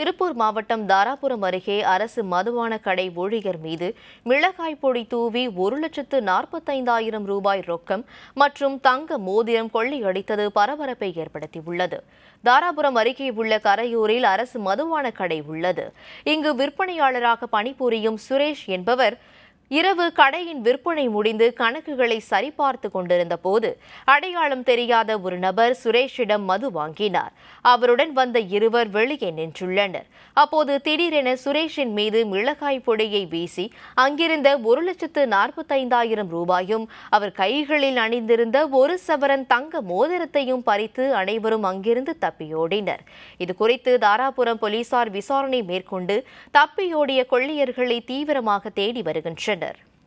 திருப்பூர் மாவட்டம் தாராபுரம் அருகே அரசு மதுபான கடை ஊழியர் மீது மிளகாய் பொடி தூவி ஒரு லட்சத்து நாற்பத்தைந்தாயிரம் ரூபாய் ரொக்கம் மற்றும் தங்க மோதிரம் கொள்ளையடித்தது பரபரப்பை ஏற்படுத்தியுள்ளது தாராபுரம் அருகே உள்ள கரையூரில் அரசு மதுபான கடை உள்ளது இங்கு விற்பனையாளராக பணிபுரியும் சுரேஷ் என்பவர் இரவு கடையின் விற்பனை முடிந்து கணக்குகளை சரிபார்த்து கொண்டிருந்த போது அடையாளம் தெரியாத ஒரு நபர் சுரேஷிடம் மது வாங்கினார் அவருடன் வந்த இருவர் வெளியே நின்றுள்ளனர் அப்போது திடீரென சுரேஷின் மீது மிளகாய் பொடியை வீசி அங்கிருந்த ஒரு லட்சத்து நாற்பத்தைந்தாயிரம் ரூபாயும் அவர் கைகளில் அணிந்திருந்த ஒரு சவரன் தங்க மோதிரத்தையும் பறித்து அனைவரும் அங்கிருந்து தப்பியோடினர் இது குறித்து தாராபுரம் போலீசார் விசாரணை மேற்கொண்டு தப்பியோடிய கொள்ளையர்களை தீவிரமாக தேடி வருகின்றனர் murder.